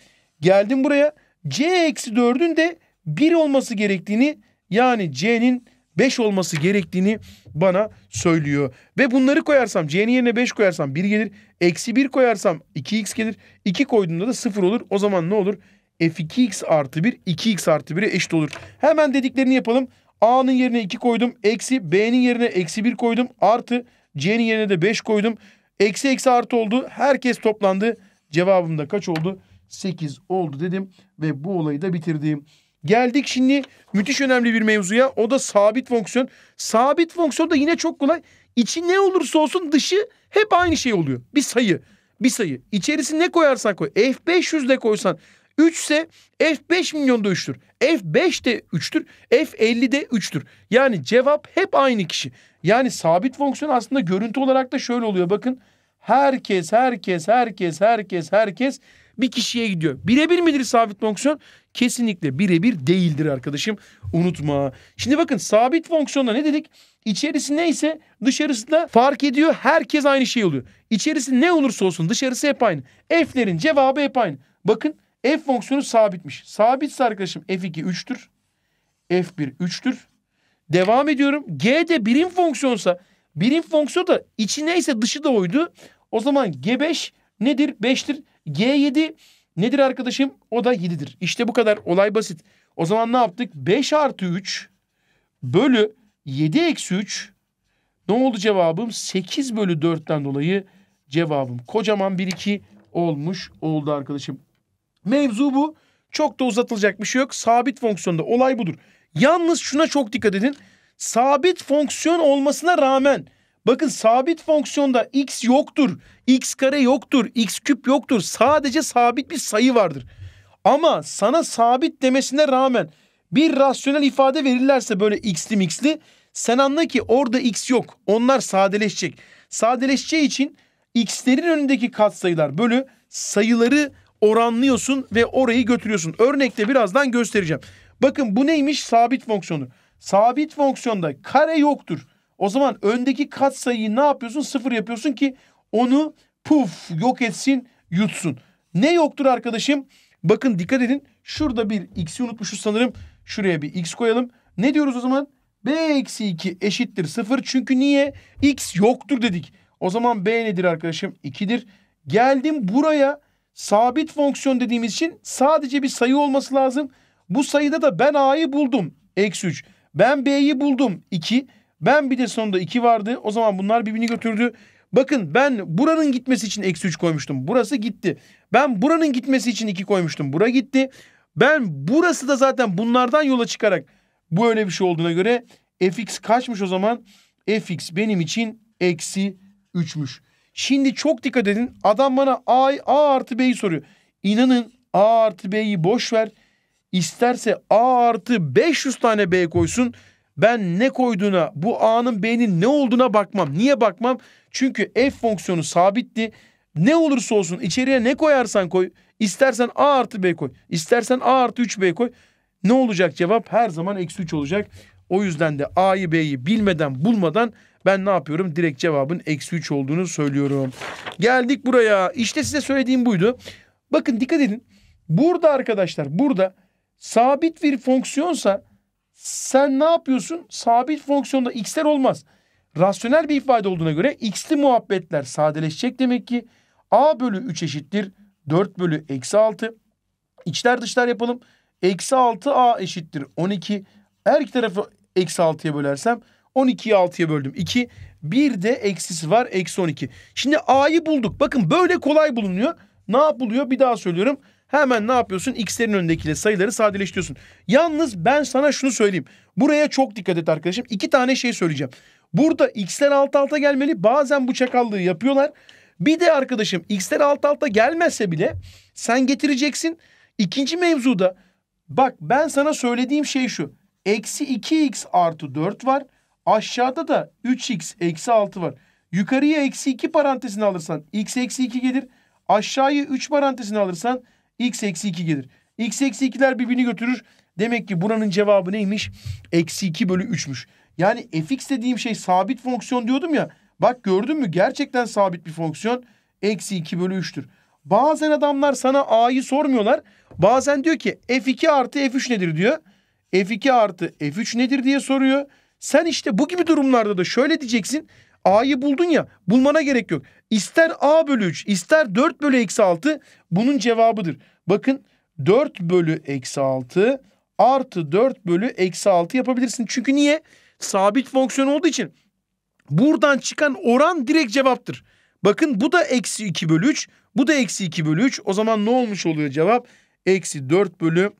Geldim buraya. c eksi 4'ün de 1 olması gerektiğini yani c'nin 5 olması gerektiğini bana söylüyor. Ve bunları koyarsam c'nin yerine 5 koyarsam 1 gelir. Eksi 1 koyarsam 2x gelir. 2 koyduğunda da 0 olur. O zaman ne olur? f2x artı 1 2x artı 1'e eşit olur. Hemen dediklerini yapalım. A'nın yerine 2 koydum. Eksi B'nin yerine eksi 1 koydum. Artı C'nin yerine de 5 koydum. Eksi eksi artı oldu. Herkes toplandı. Cevabım da kaç oldu? 8 oldu dedim. Ve bu olayı da bitirdim. Geldik şimdi müthiş önemli bir mevzuya. O da sabit fonksiyon. Sabit fonksiyon da yine çok kolay. İçi ne olursa olsun dışı hep aynı şey oluyor. Bir sayı. Bir sayı. İçerisi ne koyarsan koy. F500 de koysan 3 ise F5 milyonda 3'tür. F5 de 3'tür. F50 de 3'tür. Yani cevap hep aynı kişi. Yani sabit fonksiyon aslında görüntü olarak da şöyle oluyor. Bakın herkes herkes herkes herkes herkes bir kişiye gidiyor. Birebir midir sabit fonksiyon? Kesinlikle birebir değildir arkadaşım. Unutma. Şimdi bakın sabit fonksiyonda ne dedik? İçerisi neyse dışarısı da fark ediyor. Herkes aynı şey oluyor. İçerisi ne olursa olsun dışarısı hep aynı. F'lerin cevabı hep aynı. Bakın f fonksiyonu sabitmiş. Sabitse arkadaşım f2 3'tür. f1 3'tür. Devam ediyorum. G de birim fonksiyonsa birim fonksiyon da içi neyse dışı da oydu. O zaman G5 nedir? 5'tir. G7 nedir arkadaşım? O da 7'dir. İşte bu kadar olay basit. O zaman ne yaptık? 5 artı 3 bölü 7 eksi 3 ne oldu cevabım? 8 bölü 4'ten dolayı cevabım kocaman 1-2 olmuş oldu arkadaşım. Mevzu bu. Çok da uzatılacak bir şey yok. Sabit fonksiyonda olay budur. Yalnız şuna çok dikkat edin. Sabit fonksiyon olmasına rağmen Bakın sabit fonksiyonda x yoktur, x kare yoktur, x küp yoktur. Sadece sabit bir sayı vardır. Ama sana sabit demesine rağmen bir rasyonel ifade verirlerse böyle x'li x'li sen anla ki orada x yok. Onlar sadeleşecek. Sadeleşeceği için x'lerin önündeki katsayılar bölü sayıları oranlıyorsun ve orayı götürüyorsun. Örnekte birazdan göstereceğim. Bakın bu neymiş? Sabit fonksiyonu. Sabit fonksiyonda kare yoktur. O zaman öndeki kat sayıyı ne yapıyorsun? Sıfır yapıyorsun ki onu puf yok etsin yutsun. Ne yoktur arkadaşım? Bakın dikkat edin. Şurada bir x'i unutmuşuz sanırım. Şuraya bir x koyalım. Ne diyoruz o zaman? b eksi 2 eşittir sıfır. Çünkü niye? x yoktur dedik. O zaman b nedir arkadaşım? 2'dir. Geldim buraya sabit fonksiyon dediğimiz için sadece bir sayı olması lazım. Bu sayıda da ben a'yı buldum. Eksi 3. Ben b'yi buldum. 2. Ben bir de sonunda iki vardı. O zaman bunlar birbirini götürdü. Bakın ben buranın gitmesi için eksi üç koymuştum. Burası gitti. Ben buranın gitmesi için iki koymuştum. Bura gitti. Ben burası da zaten bunlardan yola çıkarak bu öyle bir şey olduğuna göre fx kaçmış o zaman? fx benim için eksi üçmüş. Şimdi çok dikkat edin. Adam bana a, a artı b'yi soruyor. İnanın a artı b'yi boş ver. İsterse a artı 500 tane b koysun. Ben ne koyduğuna, bu A'nın B'nin ne olduğuna bakmam. Niye bakmam? Çünkü F fonksiyonu sabitti. Ne olursa olsun içeriye ne koyarsan koy. İstersen A artı B koy. İstersen A artı 3B koy. Ne olacak cevap? Her zaman eksi 3 olacak. O yüzden de A'yı B'yi bilmeden bulmadan ben ne yapıyorum? Direkt cevabın eksi 3 olduğunu söylüyorum. Geldik buraya. İşte size söylediğim buydu. Bakın dikkat edin. Burada arkadaşlar burada sabit bir fonksiyonsa sen ne yapıyorsun? Sabit fonksiyonda x'ler olmaz. Rasyonel bir ifade olduğuna göre x'li muhabbetler sadeleşecek demek ki. a bölü 3 eşittir. 4 bölü eksi 6. İçler dışlar yapalım. Eksi 6 a eşittir 12. Her iki tarafı eksi 6'ya bölersem 12'yi 6'ya böldüm. 2. Bir de eksisi var. Eksi 12. Şimdi a'yı bulduk. Bakın böyle kolay bulunuyor. Ne yapılıyor? Bir daha söylüyorum. Hemen ne yapıyorsun? X'lerin önündekiyle sayıları sadeleştiriyorsun. Yalnız ben sana şunu söyleyeyim. Buraya çok dikkat et arkadaşım. İki tane şey söyleyeceğim. Burada X'ler alt alta gelmeli. Bazen bu çakallığı yapıyorlar. Bir de arkadaşım X'ler alt alta gelmezse bile sen getireceksin. İkinci mevzuda bak ben sana söylediğim şey şu. Eksi 2x artı 4 var. Aşağıda da 3x eksi 6 var. Yukarıya eksi 2 parantezini alırsan x eksi 2 gelir. Aşağıya 3 parantezini alırsan x eksi 2 gelir. x eksi 2'ler birbirini götürür. Demek ki buranın cevabı neymiş? Eksi 2 bölü 3'müş. Yani fx dediğim şey sabit fonksiyon diyordum ya. Bak gördün mü? Gerçekten sabit bir fonksiyon. Eksi 2 bölü 3'tür. Bazen adamlar sana a'yı sormuyorlar. Bazen diyor ki f2 artı f3 nedir diyor. f2 artı f3 nedir diye soruyor. Sen işte bu gibi durumlarda da şöyle diyeceksin. A'yı buldun ya bulmana gerek yok. İster A bölü 3 ister 4 bölü eksi 6 bunun cevabıdır. Bakın 4 bölü eksi 6 artı 4 bölü eksi 6 yapabilirsin. Çünkü niye? Sabit fonksiyon olduğu için buradan çıkan oran direkt cevaptır. Bakın bu da eksi 2 bölü 3. Bu da eksi 2 bölü 3. O zaman ne olmuş oluyor cevap? Eksi 4 bölü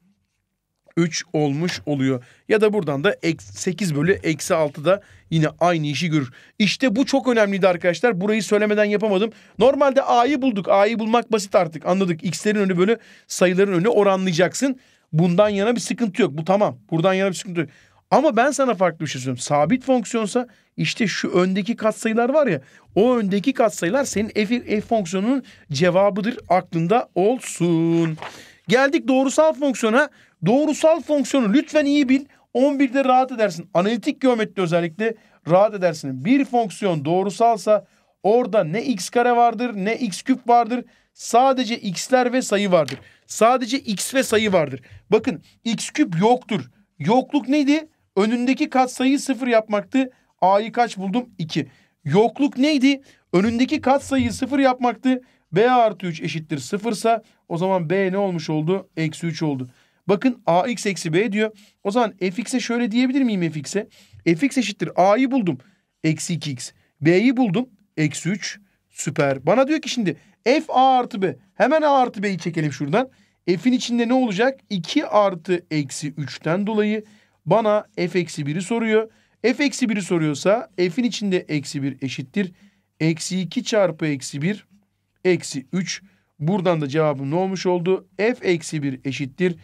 3 olmuş oluyor. Ya da buradan da 8 bölü eksi 6 da yine aynı işi görür. İşte bu çok önemliydi arkadaşlar. Burayı söylemeden yapamadım. Normalde a'yı bulduk. A'yı bulmak basit artık anladık. X'lerin önü bölü sayıların önü oranlayacaksın. Bundan yana bir sıkıntı yok. Bu tamam. Buradan yana bir sıkıntı yok. Ama ben sana farklı bir şey söylüyorum. Sabit fonksiyonsa işte şu öndeki katsayılar var ya. O öndeki katsayılar senin f, f fonksiyonunun cevabıdır. Aklında olsun. Geldik doğrusal fonksiyona. Doğrusal fonksiyonu lütfen iyi bil. 11'de rahat edersin. Analitik geometri özellikle rahat edersin. Bir fonksiyon doğrusalsa orada ne x kare vardır ne x küp vardır. Sadece x'ler ve sayı vardır. Sadece x ve sayı vardır. Bakın x küp yoktur. Yokluk neydi? Önündeki katsayıyı sıfır yapmaktı. A'yı kaç buldum? 2. Yokluk neydi? Önündeki katsayıyı sıfır yapmaktı. B artı 3 eşittir sıfırsa o zaman B ne olmuş oldu? Eksi 3 oldu. Bakın ax eksi b diyor. O zaman fx'e şöyle diyebilir miyim fx'e? fx eşittir a'yı buldum. Eksi 2x. B'yi buldum. Eksi 3. Süper. Bana diyor ki şimdi f a artı b. Hemen a artı b'yi çekelim şuradan. F'in içinde ne olacak? 2 artı eksi 3'ten dolayı bana f eksi 1'i soruyor. f eksi 1'i soruyorsa f'in içinde eksi 1 eşittir. Eksi 2 çarpı eksi 1 eksi 3. Buradan da cevabım ne olmuş oldu? f eksi 1 eşittir.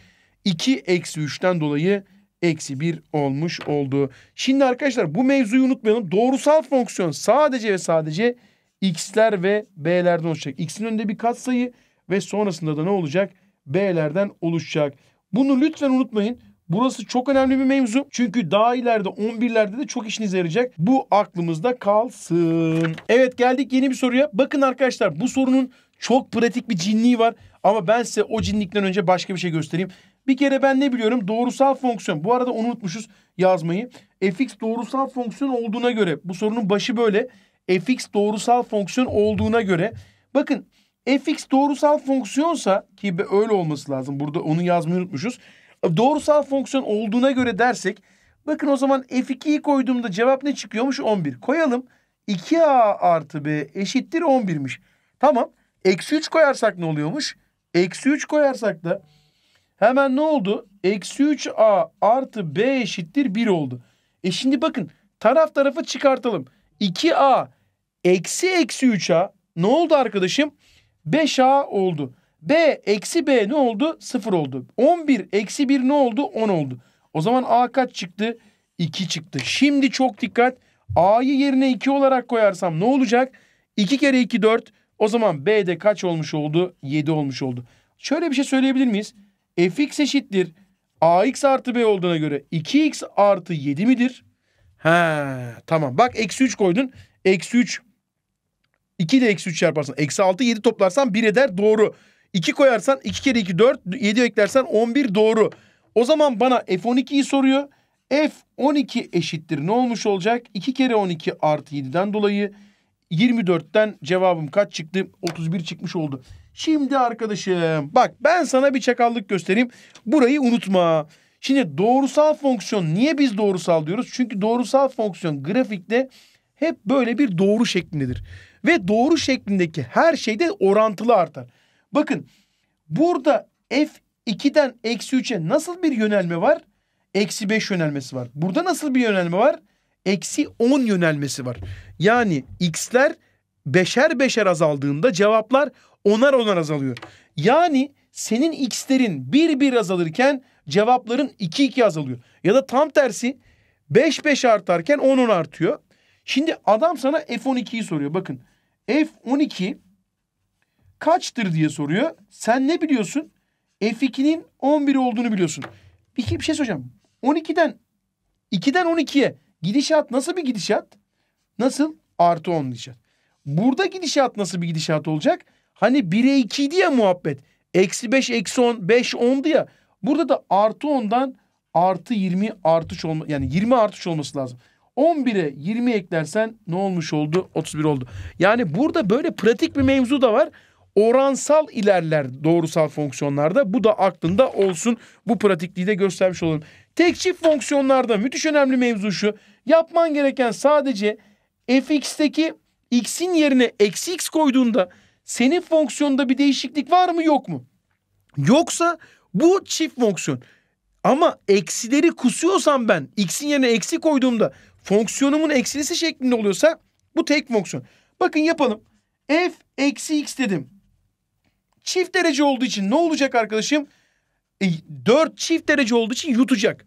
2 eksi 3'ten dolayı eksi 1 olmuş oldu. Şimdi arkadaşlar bu mevzuyu unutmayalım. Doğrusal fonksiyon sadece ve sadece x'ler ve b'lerden oluşacak. X'in önünde bir katsayı ve sonrasında da ne olacak? B'lerden oluşacak. Bunu lütfen unutmayın. Burası çok önemli bir mevzu. Çünkü daha ileride 11'lerde de çok işinize yarayacak. Bu aklımızda kalsın. Evet geldik yeni bir soruya. Bakın arkadaşlar bu sorunun çok pratik bir cinliği var. Ama ben size o cinlikten önce başka bir şey göstereyim. Bir kere ben ne biliyorum? Doğrusal fonksiyon. Bu arada unutmuşuz yazmayı. fx doğrusal fonksiyon olduğuna göre bu sorunun başı böyle. fx doğrusal fonksiyon olduğuna göre bakın fx doğrusal fonksiyonsa ki öyle olması lazım. Burada onu yazmayı unutmuşuz. Doğrusal fonksiyon olduğuna göre dersek bakın o zaman f2'yi koyduğumda cevap ne çıkıyormuş? 11. Koyalım. 2a artı b eşittir 11'miş. Tamam. Eksi 3 koyarsak ne oluyormuş? Eksi 3 koyarsak da Hemen ne oldu? Eksi 3a artı b eşittir 1 oldu. E şimdi bakın taraf tarafı çıkartalım. 2a eksi eksi 3a ne oldu arkadaşım? 5a oldu. b eksi b ne oldu? 0 oldu. 11 eksi 1 ne oldu? 10 oldu. O zaman a kaç çıktı? 2 çıktı. Şimdi çok dikkat. a'yı yerine 2 olarak koyarsam ne olacak? 2 kere 2 4. O zaman b de kaç olmuş oldu? 7 olmuş oldu. Şöyle bir şey söyleyebilir miyiz? fx eşittir ax artı b olduğuna göre 2x artı 7 midir? He tamam bak eksi 3 koydun. Eksi 3 2 ile eksi 3 çarparsan eksi 6 7 toplarsan 1 eder doğru. 2 koyarsan 2 kere 2 4 7 eklersen 11 doğru. O zaman bana f12'yi soruyor. F12 eşittir ne olmuş olacak? 2 kere 12 artı 7'den dolayı 24'ten cevabım kaç çıktı? 31 çıkmış oldu. Şimdi arkadaşım bak ben sana bir çakallık göstereyim. Burayı unutma. Şimdi doğrusal fonksiyon niye biz doğrusal diyoruz? Çünkü doğrusal fonksiyon grafikte hep böyle bir doğru şeklindedir. Ve doğru şeklindeki her şeyde orantılı artar. Bakın burada f2'den eksi 3'e nasıl bir yönelme var? Eksi 5 yönelmesi var. Burada nasıl bir yönelme var? Eksi 10 yönelmesi var. Yani x'ler beşer beşer azaldığında cevaplar onar onar azalıyor. Yani senin x'lerin 1 1 azalırken cevapların 2 2 azalıyor. Ya da tam tersi 5 5 artarken 10 10 artıyor. Şimdi adam sana F12'yi soruyor. Bakın F12 kaçtır diye soruyor. Sen ne biliyorsun? F2'nin 11 olduğunu biliyorsun. İki bir şey söyleyeceğim. 12'den 2'den 12'ye gidişat nasıl bir gidişat? Nasıl? Artı 10 gidişat. Burada gidişat nasıl bir gidişat olacak? Hani 1'e 2 diye muhabbet. Eksi 5, eksi 10, 5, 10'du ya. Burada da artı 10'dan artı 20 artış olma yani 20 artış olması lazım. 11'e 20 eklersen ne olmuş oldu? 31 oldu. Yani burada böyle pratik bir mevzu da var. Oransal ilerler doğrusal fonksiyonlarda. Bu da aklında olsun. Bu pratikliği de göstermiş olalım. Tek çift fonksiyonlarda müthiş önemli mevzu şu. Yapman gereken sadece fx'teki x'in yerine eksi x koyduğunda senin fonksiyonda bir değişiklik var mı yok mu? Yoksa bu çift fonksiyon. Ama eksileri kusuyorsam ben x'in yerine eksi koyduğumda fonksiyonumun eksilisi şeklinde oluyorsa bu tek fonksiyon. Bakın yapalım. f eksi x dedim. Çift derece olduğu için ne olacak arkadaşım? E, 4 çift derece olduğu için yutacak.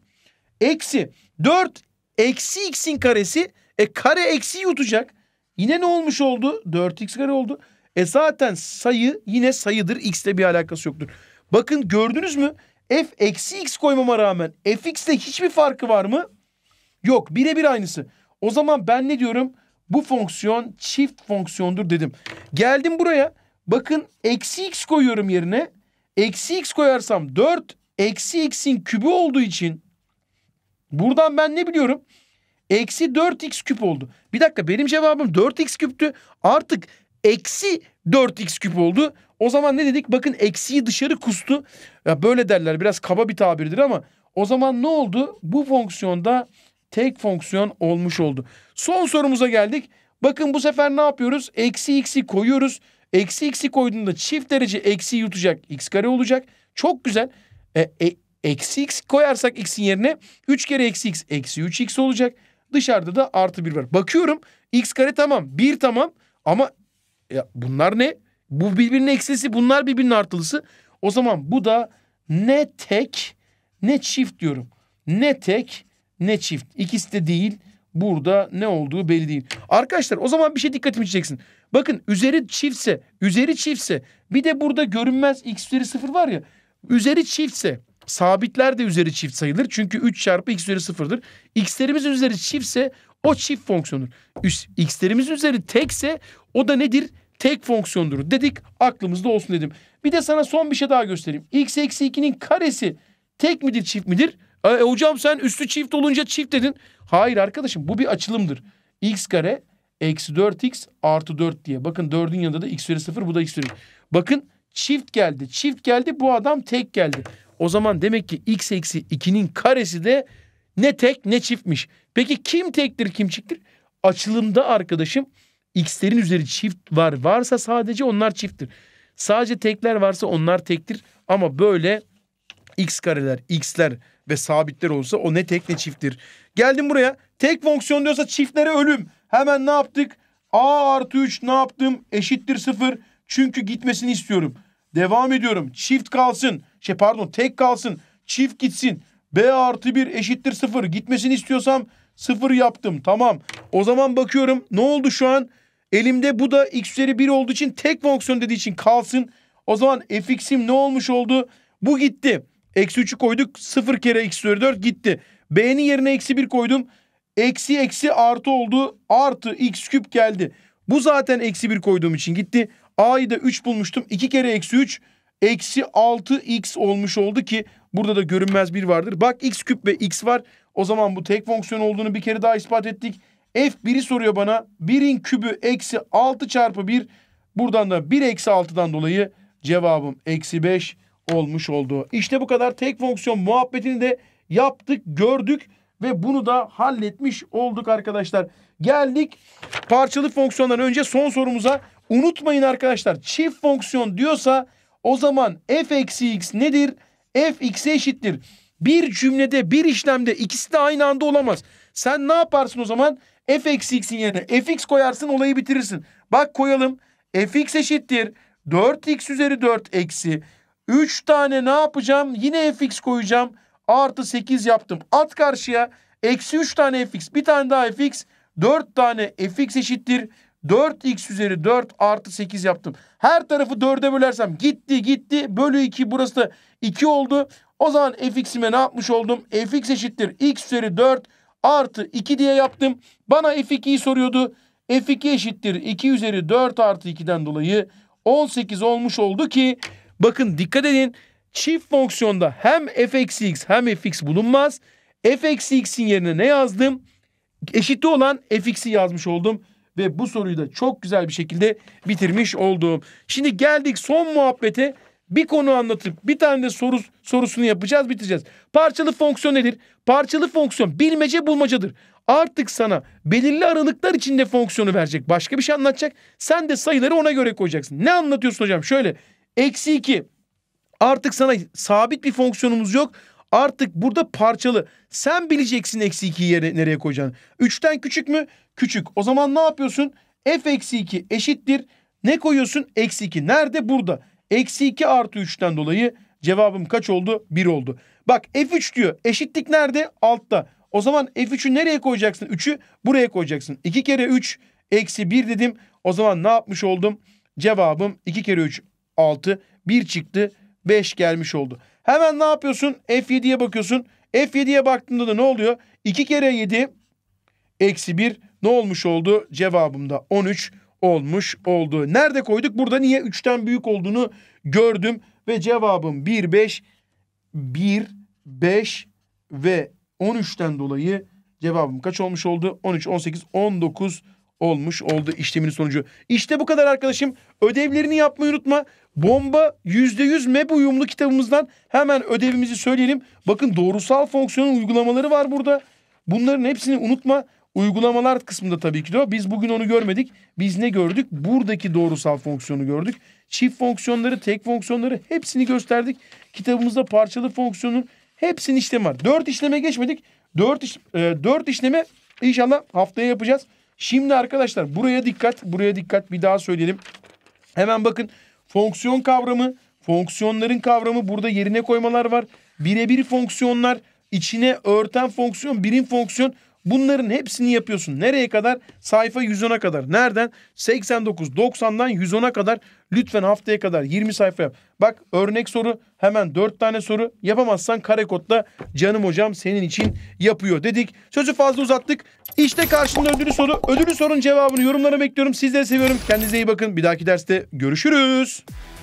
Eksi 4 eksi x'in karesi e kare eksi yutacak. Yine ne olmuş oldu? 4x kare oldu. E zaten sayı yine sayıdır. X ile bir alakası yoktur. Bakın gördünüz mü? F eksi x koymama rağmen fx ile hiçbir farkı var mı? Yok. Birebir aynısı. O zaman ben ne diyorum? Bu fonksiyon çift fonksiyondur dedim. Geldim buraya. Bakın eksi x koyuyorum yerine. Eksi x koyarsam 4 eksi x'in kübü olduğu için buradan ben ne biliyorum? Eksi 4x küp oldu. Bir dakika benim cevabım 4x küptü. Artık eksi 4x küp oldu. O zaman ne dedik? Bakın eksiyi dışarı kustu. Ya böyle derler biraz kaba bir tabirdir ama o zaman ne oldu? Bu fonksiyonda tek fonksiyon olmuş oldu. Son sorumuza geldik. Bakın bu sefer ne yapıyoruz? Eksi x'i koyuyoruz. Eksi x'i koyduğunda çift derece eksi yutacak. x kare olacak. Çok güzel. E, e, eksi x koyarsak x'in yerine 3 kere eksi x eksi 3x olacak. Dışarıda da artı 1 var. Bakıyorum x kare tamam 1 tamam ama ya bunlar ne? Bu birbirinin eksisi, bunlar birbirinin artılısı. O zaman bu da ne tek ne çift diyorum. Ne tek ne çift. İkisi de değil. Burada ne olduğu belli değil. Arkadaşlar o zaman bir şey dikkatimi çekeceksin Bakın üzeri çiftse, üzeri çiftse bir de burada görünmez x üzeri sıfır var ya. Üzeri çiftse sabitler de üzeri çift sayılır. Çünkü 3 çarpı x üzeri sıfırdır. X'lerimiz üzeri çiftse o çift fonksiyondur. X'lerimiz üzeri tekse o da nedir? tek fonksiyondur dedik. Aklımızda olsun dedim. Bir de sana son bir şey daha göstereyim. x eksi 2'nin karesi tek midir çift midir? E, e, hocam sen üstü çift olunca çift dedin. Hayır arkadaşım bu bir açılımdır. x kare eksi 4x artı 4 diye. Bakın 4'ün yanında da x üzeri 0 bu da x üzeri. Bakın çift geldi. Çift geldi bu adam tek geldi. O zaman demek ki x eksi 2'nin karesi de ne tek ne çiftmiş. Peki kim tektir kim çifttir? Açılımda arkadaşım X'lerin üzeri çift var varsa sadece onlar çifttir. Sadece tekler varsa onlar tektir. Ama böyle x kareler, x'ler ve sabitler olsa o ne tek ne çifttir. Geldim buraya. Tek fonksiyon diyorsa çiftlere ölüm. Hemen ne yaptık? a artı 3 ne yaptım? Eşittir 0. Çünkü gitmesini istiyorum. Devam ediyorum. Çift kalsın. Şey pardon tek kalsın. Çift gitsin. b artı 1 eşittir 0. Gitmesini istiyorsam 0 yaptım. Tamam. O zaman bakıyorum. Ne oldu şu an? Elimde bu da x üzeri 1 olduğu için tek fonksiyon dediği için kalsın. O zaman fx'im ne olmuş oldu? Bu gitti. Eksi 3'ü koyduk. 0 kere x üzeri 4 gitti. B'nin yerine eksi 1 koydum. Eksi eksi artı oldu. Artı x küp geldi. Bu zaten eksi 1 koyduğum için gitti. A'yı da 3 bulmuştum. 2 kere eksi 3 eksi 6x olmuş oldu ki burada da görünmez bir vardır. Bak x küp ve x var. O zaman bu tek fonksiyon olduğunu bir kere daha ispat ettik. F1'i soruyor bana. 1'in kübü eksi 6 çarpı 1. Buradan da 1 eksi 6'dan dolayı cevabım eksi 5 olmuş oldu. İşte bu kadar tek fonksiyon muhabbetini de yaptık, gördük ve bunu da halletmiş olduk arkadaşlar. Geldik parçalı fonksiyondan önce son sorumuza. Unutmayın arkadaşlar çift fonksiyon diyorsa o zaman f eksi x nedir? f x'e eşittir. Bir cümlede bir işlemde ikisi de aynı anda olamaz. Sen ne yaparsın o zaman? f eksi x'in yerine fx koyarsın olayı bitirirsin. Bak koyalım. fx eşittir. 4x üzeri 4 eksi. 3 tane ne yapacağım? Yine fx koyacağım. Artı 8 yaptım. At karşıya. Eksi 3 tane fx. Bir tane daha fx. 4 tane fx eşittir. 4x üzeri 4 artı 8 yaptım. Her tarafı 4'e bölersem gitti gitti. Bölü 2 burası da 2 oldu. O zaman fx'ime ne yapmış oldum? fx eşittir x üzeri 4 artı 2 diye yaptım. Bana F2'yi soruyordu. F2 eşittir 2 üzeri 4 artı 2'den dolayı 18 olmuş oldu ki bakın dikkat edin çift fonksiyonda hem f x hem fx bulunmaz. f eksi x'in yerine ne yazdım? Eşitli olan fx'i yazmış oldum. Ve bu soruyu da çok güzel bir şekilde bitirmiş oldum. Şimdi geldik son muhabbete bir konu anlatıp bir tane de soru sorusunu yapacağız bitireceğiz. Parçalı fonksiyon nedir? Parçalı fonksiyon bilmece bulmacadır. Artık sana belirli aralıklar içinde fonksiyonu verecek. Başka bir şey anlatacak. Sen de sayıları ona göre koyacaksın. Ne anlatıyorsun hocam? Şöyle eksi 2 artık sana sabit bir fonksiyonumuz yok. Artık burada parçalı. Sen bileceksin eksi 2'yi yere, nereye koyacağını. 3'ten küçük mü? Küçük. O zaman ne yapıyorsun? F eksi 2 eşittir. Ne koyuyorsun? Eksi 2. Nerede? Burada. Eksi 2 artı 3'ten dolayı cevabım kaç oldu? 1 oldu. Bak F3 diyor. Eşitlik nerede? Altta. O zaman F3'ü nereye koyacaksın? 3'ü buraya koyacaksın. 2 kere 3 eksi 1 dedim. O zaman ne yapmış oldum? Cevabım 2 kere 3 6. 1 çıktı. 5 gelmiş oldu. Hemen ne yapıyorsun? F7'ye bakıyorsun. F7'ye baktığında da ne oluyor? 2 kere 7 eksi 1 ne olmuş oldu? Cevabım da 13 olmuş oldu. Nerede koyduk? Burada niye 3'ten büyük olduğunu gördüm ve cevabım 1 5 1 5 ve 13'ten dolayı cevabım kaç olmuş oldu? 13 18 19 olmuş oldu işlemin sonucu. İşte bu kadar arkadaşım. Ödevlerini yapmayı unutma. Bomba %100 MEP uyumlu kitabımızdan hemen ödevimizi söyleyelim. Bakın doğrusal fonksiyonun uygulamaları var burada. Bunların hepsini unutma. Uygulamalar kısmında tabii ki de o. Biz bugün onu görmedik. Biz ne gördük? Buradaki doğrusal fonksiyonu gördük. Çift fonksiyonları, tek fonksiyonları hepsini gösterdik. Kitabımızda parçalı fonksiyonun hepsinin işlemi var. Dört işleme geçmedik. Dört, iş, e, dört işleme inşallah haftaya yapacağız. Şimdi arkadaşlar buraya dikkat, buraya dikkat bir daha söyleyelim. Hemen bakın fonksiyon kavramı, fonksiyonların kavramı burada yerine koymalar var. Birebir fonksiyonlar, içine örten fonksiyon, birim fonksiyon Bunların hepsini yapıyorsun. Nereye kadar? Sayfa 110'a kadar. Nereden? 89, 90'dan 110'a kadar. Lütfen haftaya kadar 20 sayfa yap. Bak örnek soru hemen 4 tane soru. Yapamazsan karekodla canım hocam senin için yapıyor dedik. Sözü fazla uzattık. İşte karşında ödülü soru. Ödülü sorun cevabını yorumlara bekliyorum. Sizleri seviyorum. Kendinize iyi bakın. Bir dahaki derste görüşürüz.